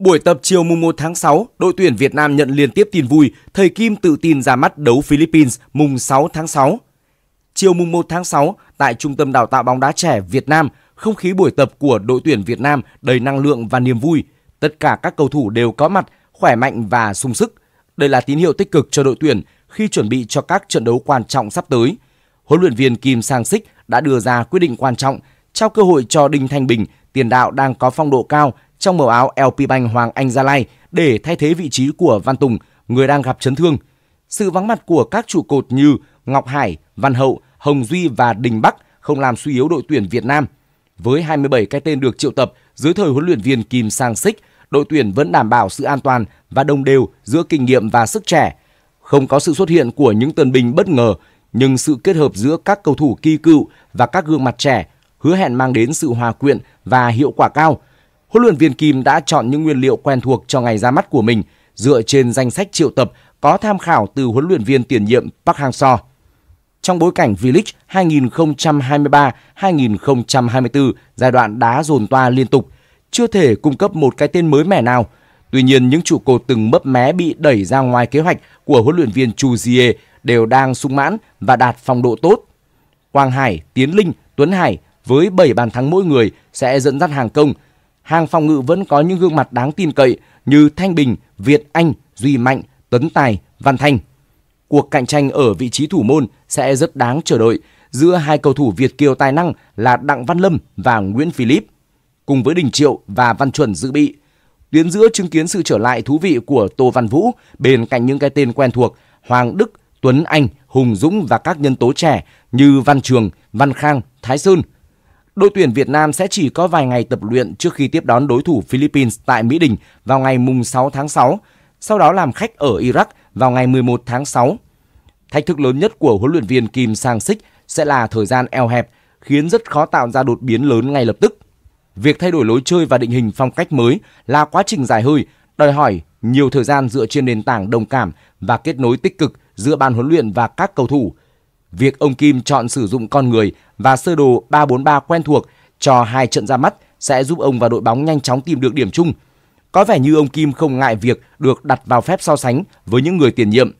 Buổi tập chiều mùng 1 tháng 6, đội tuyển Việt Nam nhận liên tiếp tin vui, thầy Kim tự tin ra mắt đấu Philippines mùng 6 tháng 6. Chiều mùng 1 tháng 6, tại Trung tâm Đào tạo bóng đá trẻ Việt Nam, không khí buổi tập của đội tuyển Việt Nam đầy năng lượng và niềm vui. Tất cả các cầu thủ đều có mặt, khỏe mạnh và sung sức. Đây là tín hiệu tích cực cho đội tuyển khi chuẩn bị cho các trận đấu quan trọng sắp tới. Huấn luyện viên Kim Sang Sik đã đưa ra quyết định quan trọng, trao cơ hội cho Đinh Thanh Bình, tiền đạo đang có phong độ cao trong màu áo LP Bank Hoàng Anh Gia Lai để thay thế vị trí của Văn Tùng, người đang gặp chấn thương. Sự vắng mặt của các trụ cột như Ngọc Hải, Văn Hậu, Hồng Duy và Đình Bắc không làm suy yếu đội tuyển Việt Nam. Với 27 cái tên được triệu tập dưới thời huấn luyện viên Kim Sang Sích, đội tuyển vẫn đảm bảo sự an toàn và đồng đều giữa kinh nghiệm và sức trẻ. Không có sự xuất hiện của những tân binh bất ngờ, nhưng sự kết hợp giữa các cầu thủ kỳ cựu và các gương mặt trẻ hứa hẹn mang đến sự hòa quyện và hiệu quả cao – huấn luyện viên Kim đã chọn những nguyên liệu quen thuộc cho ngày ra mắt của mình dựa trên danh sách triệu tập có tham khảo từ huấn luyện viên tiền nhiệm Park Hang-seo. Trong bối cảnh V-League 2023-2024 giai đoạn đá dồn toa liên tục, chưa thể cung cấp một cái tên mới mẻ nào. Tuy nhiên, những trụ cột từng mấp mé bị đẩy ra ngoài kế hoạch của huấn luyện viên Chu Jie đều đang sung mãn và đạt phong độ tốt. Quang Hải, Tiến Linh, Tuấn Hải với 7 bàn thắng mỗi người sẽ dẫn dắt Hàng Công hàng phòng ngự vẫn có những gương mặt đáng tin cậy như Thanh Bình, Việt Anh, Duy Mạnh, Tuấn Tài, Văn Thanh. Cuộc cạnh tranh ở vị trí thủ môn sẽ rất đáng chờ đợi giữa hai cầu thủ Việt Kiều tài năng là Đặng Văn Lâm và Nguyễn Philip, cùng với Đình Triệu và Văn Chuẩn dự bị. Tuyến giữa chứng kiến sự trở lại thú vị của Tô Văn Vũ bên cạnh những cái tên quen thuộc Hoàng Đức, Tuấn Anh, Hùng Dũng và các nhân tố trẻ như Văn Trường, Văn Khang, Thái Sơn – Đội tuyển Việt Nam sẽ chỉ có vài ngày tập luyện trước khi tiếp đón đối thủ Philippines tại Mỹ Đình vào ngày 6 tháng 6, sau đó làm khách ở Iraq vào ngày 11 tháng 6. Thách thức lớn nhất của huấn luyện viên Kim Sang-sik sẽ là thời gian eo hẹp, khiến rất khó tạo ra đột biến lớn ngay lập tức. Việc thay đổi lối chơi và định hình phong cách mới là quá trình dài hơi, đòi hỏi nhiều thời gian dựa trên nền tảng đồng cảm và kết nối tích cực giữa ban huấn luyện và các cầu thủ – Việc ông Kim chọn sử dụng con người và sơ đồ 343 quen thuộc cho hai trận ra mắt sẽ giúp ông và đội bóng nhanh chóng tìm được điểm chung. Có vẻ như ông Kim không ngại việc được đặt vào phép so sánh với những người tiền nhiệm.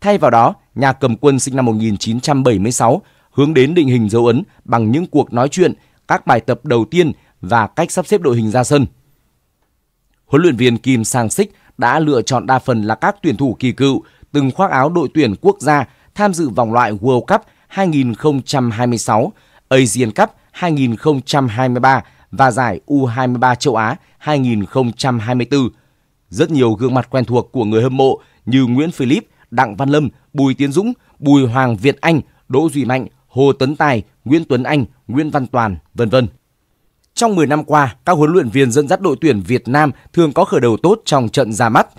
Thay vào đó, nhà cầm quân sinh năm 1976 hướng đến định hình dấu ấn bằng những cuộc nói chuyện, các bài tập đầu tiên và cách sắp xếp đội hình ra sân. Huấn luyện viên Kim Sang Sik đã lựa chọn đa phần là các tuyển thủ kỳ cựu từng khoác áo đội tuyển quốc gia tham dự vòng loại World Cup 2026, Asian Cup 2023 và giải U23 châu Á 2024. Rất nhiều gương mặt quen thuộc của người hâm mộ như Nguyễn Philip, Đặng Văn Lâm, Bùi Tiến Dũng, Bùi Hoàng Việt Anh, Đỗ Duy Mạnh, Hồ Tấn Tài, Nguyễn Tuấn Anh, Nguyễn Văn Toàn, vân vân. Trong 10 năm qua, các huấn luyện viên dẫn dắt đội tuyển Việt Nam thường có khởi đầu tốt trong trận ra mắt –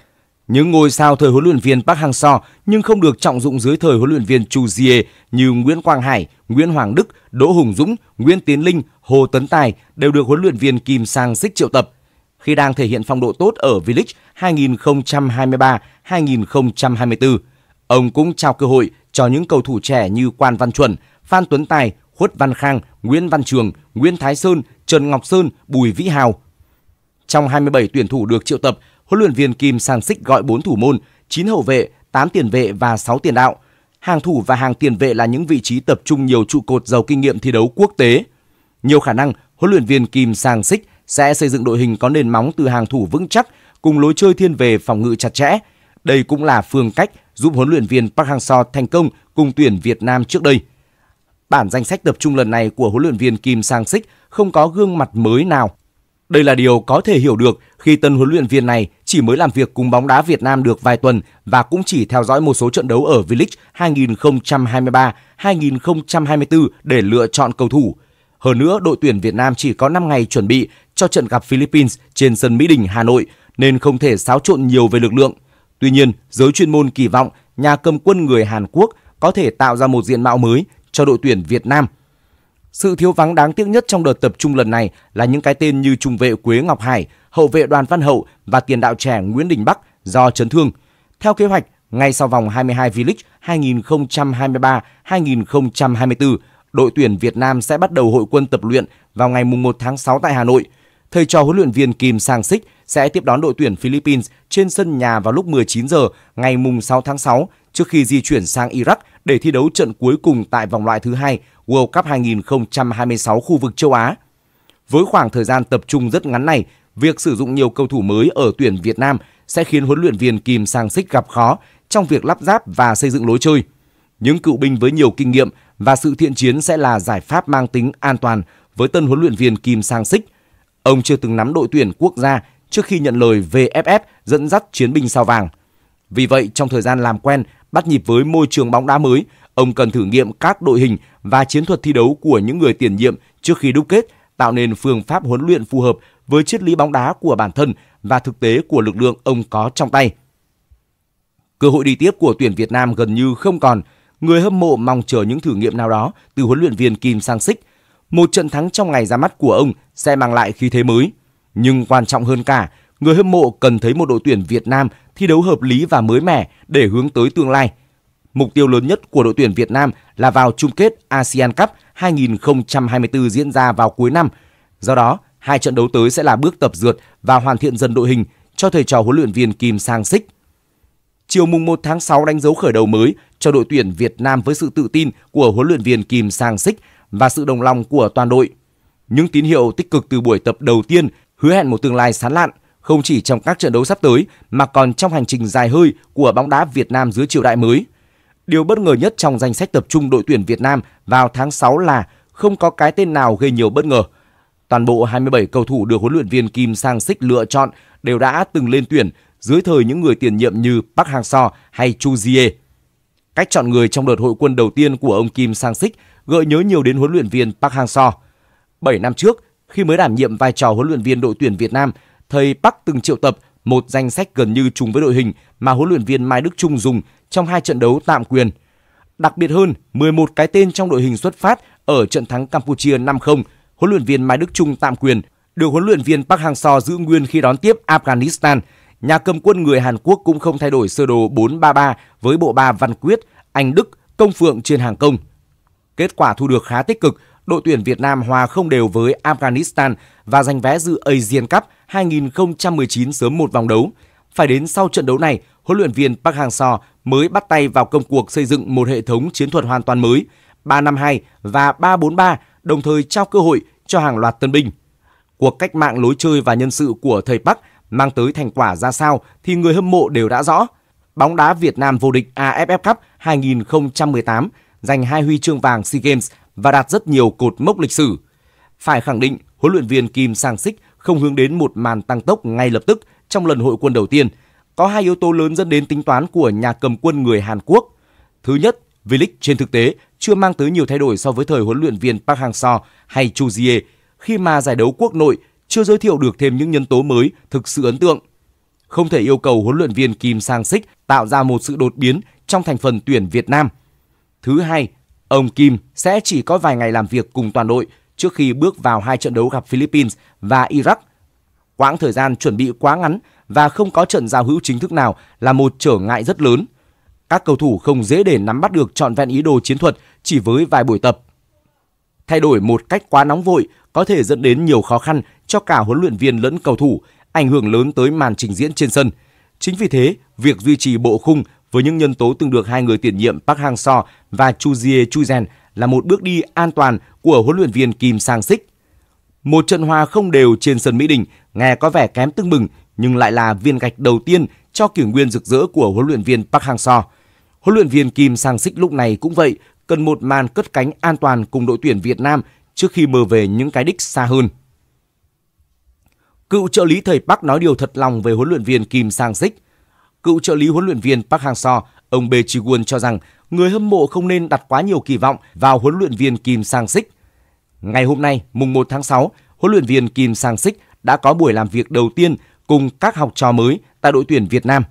những ngôi sao thời huấn luyện viên Park Hang-seo nhưng không được trọng dụng dưới thời huấn luyện viên Chu Jie như Nguyễn Quang Hải, Nguyễn Hoàng Đức, Đỗ Hùng Dũng, Nguyễn Tiến Linh, Hồ Tấn Tài đều được huấn luyện viên Kim Sang Sik triệu tập. Khi đang thể hiện phong độ tốt ở V-League 2023-2024, ông cũng trao cơ hội cho những cầu thủ trẻ như Quan Văn Chuẩn, Phan Tuấn Tài, Khuất Văn Khang, Nguyễn Văn Trường, Nguyễn Thái Sơn, Trần Ngọc Sơn, Bùi Vĩ Hào. Trong 27 tuyển thủ được triệu tập, huấn luyện viên Kim sang xích gọi 4 thủ môn, 9 hậu vệ, 8 tiền vệ và 6 tiền đạo. Hàng thủ và hàng tiền vệ là những vị trí tập trung nhiều trụ cột giàu kinh nghiệm thi đấu quốc tế. Nhiều khả năng huấn luyện viên Kim Sang Sik sẽ xây dựng đội hình có nền móng từ hàng thủ vững chắc cùng lối chơi thiên về phòng ngự chặt chẽ. Đây cũng là phương cách giúp huấn luyện viên Park Hang-seo thành công cùng tuyển Việt Nam trước đây. Bản danh sách tập trung lần này của huấn luyện viên Kim Sang Sik không có gương mặt mới nào. Đây là điều có thể hiểu được khi tân huấn luyện viên này chỉ mới làm việc cùng bóng đá Việt Nam được vài tuần và cũng chỉ theo dõi một số trận đấu ở V-League 2023-2024 để lựa chọn cầu thủ. Hơn nữa, đội tuyển Việt Nam chỉ có 5 ngày chuẩn bị cho trận gặp Philippines trên sân Mỹ Đình, Hà Nội nên không thể xáo trộn nhiều về lực lượng. Tuy nhiên, giới chuyên môn kỳ vọng nhà cầm quân người Hàn Quốc có thể tạo ra một diện mạo mới cho đội tuyển Việt Nam. Sự thiếu vắng đáng tiếc nhất trong đợt tập trung lần này là những cái tên như trung vệ Quế Ngọc Hải, hậu vệ Đoàn Văn Hậu và tiền đạo trẻ Nguyễn Đình Bắc do chấn thương. Theo kế hoạch, ngay sau vòng 22 V-League 2023-2024, đội tuyển Việt Nam sẽ bắt đầu hội quân tập luyện vào ngày 1 tháng 6 tại Hà Nội. Thầy trò huấn luyện viên Kim Sang Sik sẽ tiếp đón đội tuyển Philippines trên sân nhà vào lúc 19 giờ ngày 6 tháng 6 trước khi di chuyển sang Iraq để thi đấu trận cuối cùng tại vòng loại thứ hai World Cup 2026 khu vực châu Á. Với khoảng thời gian tập trung rất ngắn này, việc sử dụng nhiều cầu thủ mới ở tuyển Việt Nam sẽ khiến huấn luyện viên Kim Sang Sích gặp khó trong việc lắp ráp và xây dựng lối chơi. Những cựu binh với nhiều kinh nghiệm và sự thiện chiến sẽ là giải pháp mang tính an toàn với tân huấn luyện viên Kim Sang Sích. Ông chưa từng nắm đội tuyển quốc gia trước khi nhận lời VFF dẫn dắt chiến binh sao vàng. Vì vậy, trong thời gian làm quen, bắt nhịp với môi trường bóng đá mới, ông cần thử nghiệm các đội hình và chiến thuật thi đấu của những người tiền nhiệm trước khi đúc kết, tạo nên phương pháp huấn luyện phù hợp với triết lý bóng đá của bản thân và thực tế của lực lượng ông có trong tay. Cơ hội đi tiếp của tuyển Việt Nam gần như không còn, người hâm mộ mong chờ những thử nghiệm nào đó từ huấn luyện viên Kim Sang Sik. Một trận thắng trong ngày ra mắt của ông sẽ mang lại khí thế mới. Nhưng quan trọng hơn cả, người hâm mộ cần thấy một đội tuyển Việt Nam thi đấu hợp lý và mới mẻ để hướng tới tương lai. Mục tiêu lớn nhất của đội tuyển Việt Nam là vào chung kết ASEAN Cup 2024 diễn ra vào cuối năm. Do đó, Hai trận đấu tới sẽ là bước tập dượt và hoàn thiện dần đội hình cho thầy trò huấn luyện viên Kim Sang Sik. Chiều mùng 1 tháng 6 đánh dấu khởi đầu mới cho đội tuyển Việt Nam với sự tự tin của huấn luyện viên Kim Sang Sik và sự đồng lòng của toàn đội. Những tín hiệu tích cực từ buổi tập đầu tiên hứa hẹn một tương lai sáng lạn không chỉ trong các trận đấu sắp tới mà còn trong hành trình dài hơi của bóng đá Việt Nam dưới triều đại mới. Điều bất ngờ nhất trong danh sách tập trung đội tuyển Việt Nam vào tháng 6 là không có cái tên nào gây nhiều bất ngờ – Toàn bộ 27 cầu thủ được huấn luyện viên Kim Sang Sik lựa chọn đều đã từng lên tuyển dưới thời những người tiền nhiệm như Park Hang-seo hay Chu Jie. Cách chọn người trong đợt hội quân đầu tiên của ông Kim Sang Sik gợi nhớ nhiều đến huấn luyện viên Park Hang-seo. 7 năm trước, khi mới đảm nhiệm vai trò huấn luyện viên đội tuyển Việt Nam, thầy Park từng triệu tập một danh sách gần như trùng với đội hình mà huấn luyện viên Mai Đức Trung dùng trong hai trận đấu tạm quyền. Đặc biệt hơn, 11 cái tên trong đội hình xuất phát ở trận thắng Campuchia 5-0 huấn luyện viên Mai Đức Trung tạm quyền, được huấn luyện viên Park Hang-seo giữ nguyên khi đón tiếp Afghanistan. Nhà cầm quân người Hàn Quốc cũng không thay đổi sơ đồ 4-3-3 với bộ ba Văn Quyết, Anh Đức, Công Phượng trên hàng công. Kết quả thu được khá tích cực, đội tuyển Việt Nam hòa không đều với Afghanistan và giành vé dự Asian Cup 2019 sớm một vòng đấu. Phải đến sau trận đấu này, huấn luyện viên Park Hang-seo mới bắt tay vào công cuộc xây dựng một hệ thống chiến thuật hoàn toàn mới. 352 và 343 đồng thời trao cơ hội cho hàng loạt tân binh. Cuộc cách mạng lối chơi và nhân sự của thầy Park mang tới thành quả ra sao thì người hâm mộ đều đã rõ. Bóng đá Việt Nam vô địch AFF Cup 2018 giành hai huy chương vàng SEA Games và đạt rất nhiều cột mốc lịch sử. Phải khẳng định, huấn luyện viên Kim Sang Sik không hướng đến một màn tăng tốc ngay lập tức trong lần hội quân đầu tiên. Có hai yếu tố lớn dẫn đến tính toán của nhà cầm quân người Hàn Quốc. Thứ nhất, V-League trên thực tế chưa mang tới nhiều thay đổi so với thời huấn luyện viên Park Hang-seo hay Chu Jie khi mà giải đấu quốc nội chưa giới thiệu được thêm những nhân tố mới thực sự ấn tượng. Không thể yêu cầu huấn luyện viên Kim Sang-sik tạo ra một sự đột biến trong thành phần tuyển Việt Nam. Thứ hai, ông Kim sẽ chỉ có vài ngày làm việc cùng toàn đội trước khi bước vào hai trận đấu gặp Philippines và Iraq. Quãng thời gian chuẩn bị quá ngắn và không có trận giao hữu chính thức nào là một trở ngại rất lớn. Các cầu thủ không dễ để nắm bắt được trọn vẹn ý đồ chiến thuật chỉ với vài buổi tập. Thay đổi một cách quá nóng vội có thể dẫn đến nhiều khó khăn cho cả huấn luyện viên lẫn cầu thủ, ảnh hưởng lớn tới màn trình diễn trên sân. Chính vì thế, việc duy trì bộ khung với những nhân tố từng được hai người tiền nhiệm Park Hang-seo và Chu Jie Chujen là một bước đi an toàn của huấn luyện viên Kim Sang-sik. Một trận hòa không đều trên sân Mỹ Đình nghe có vẻ kém tưng bừng nhưng lại là viên gạch đầu tiên cho kỷ nguyên rực rỡ của huấn luyện viên Park Hang-seo. Huấn luyện viên Kim Sang-sik lúc này cũng vậy, cần một màn cất cánh an toàn cùng đội tuyển Việt Nam trước khi mơ về những cái đích xa hơn. Cựu trợ lý thầy Park nói điều thật lòng về huấn luyện viên Kim Sang Sik. Cựu trợ lý huấn luyện viên Park Hang-seo, ông Bae ji won cho rằng người hâm mộ không nên đặt quá nhiều kỳ vọng vào huấn luyện viên Kim Sang Sik. Ngày hôm nay, mùng 1 tháng 6, huấn luyện viên Kim Sang Sik đã có buổi làm việc đầu tiên cùng các học trò mới tại đội tuyển Việt Nam.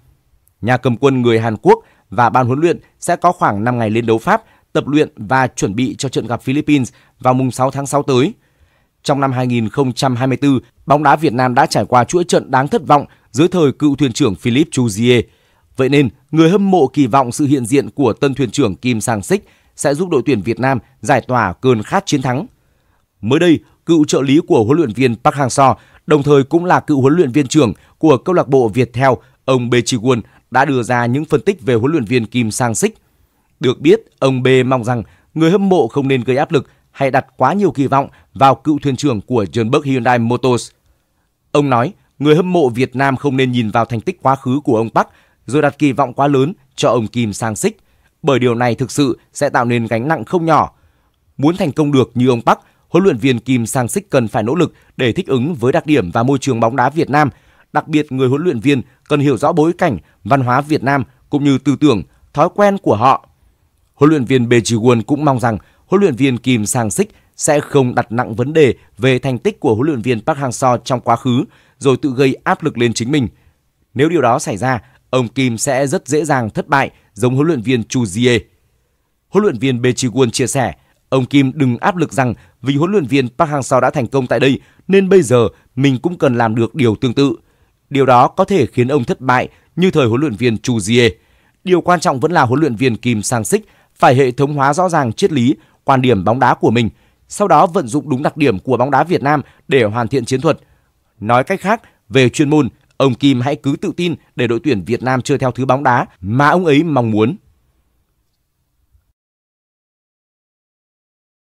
Nhà cầm quân người Hàn Quốc và ban huấn luyện sẽ có khoảng 5 ngày lên đấu Pháp tập luyện và chuẩn bị cho trận gặp Philippines vào mùng 6 tháng 6 tới. Trong năm 2024, bóng đá Việt Nam đã trải qua chuỗi trận đáng thất vọng dưới thời cựu thuyền trưởng Philip Chuzier. Vậy nên, người hâm mộ kỳ vọng sự hiện diện của tân thuyền trưởng Kim Sang Sik sẽ giúp đội tuyển Việt Nam giải tỏa cơn khát chiến thắng. Mới đây, cựu trợ lý của huấn luyện viên Park Hang-seo, đồng thời cũng là cựu huấn luyện viên trưởng của câu lạc bộ Viettel, ông Bê Chi Won đã đưa ra những phân tích về huấn luyện viên Kim Sang Sik được biết, ông B mong rằng người hâm mộ không nên gây áp lực hay đặt quá nhiều kỳ vọng vào cựu thuyền trưởng của Jeonberg Hyundai Motors. Ông nói, người hâm mộ Việt Nam không nên nhìn vào thành tích quá khứ của ông Park rồi đặt kỳ vọng quá lớn cho ông Kim sang xích, bởi điều này thực sự sẽ tạo nên gánh nặng không nhỏ. Muốn thành công được như ông Park, huấn luyện viên Kim Sang Sik cần phải nỗ lực để thích ứng với đặc điểm và môi trường bóng đá Việt Nam. Đặc biệt người huấn luyện viên cần hiểu rõ bối cảnh, văn hóa Việt Nam cũng như tư tưởng, thói quen của họ Huấn luyện viên Bejiwon cũng mong rằng huấn luyện viên Kim Sang-sik sẽ không đặt nặng vấn đề về thành tích của huấn luyện viên Park Hang-seo trong quá khứ rồi tự gây áp lực lên chính mình. Nếu điều đó xảy ra, ông Kim sẽ rất dễ dàng thất bại giống huấn luyện viên Chu Jie. Huấn luyện viên Bejiwon chia sẻ, ông Kim đừng áp lực rằng vì huấn luyện viên Park Hang-seo đã thành công tại đây nên bây giờ mình cũng cần làm được điều tương tự. Điều đó có thể khiến ông thất bại như thời huấn luyện viên Chu Jie. Điều quan trọng vẫn là huấn luyện viên Kim Sang-sik phải hệ thống hóa rõ ràng triết lý, quan điểm bóng đá của mình, sau đó vận dụng đúng đặc điểm của bóng đá Việt Nam để hoàn thiện chiến thuật. Nói cách khác, về chuyên môn, ông Kim hãy cứ tự tin để đội tuyển Việt Nam chơi theo thứ bóng đá mà ông ấy mong muốn.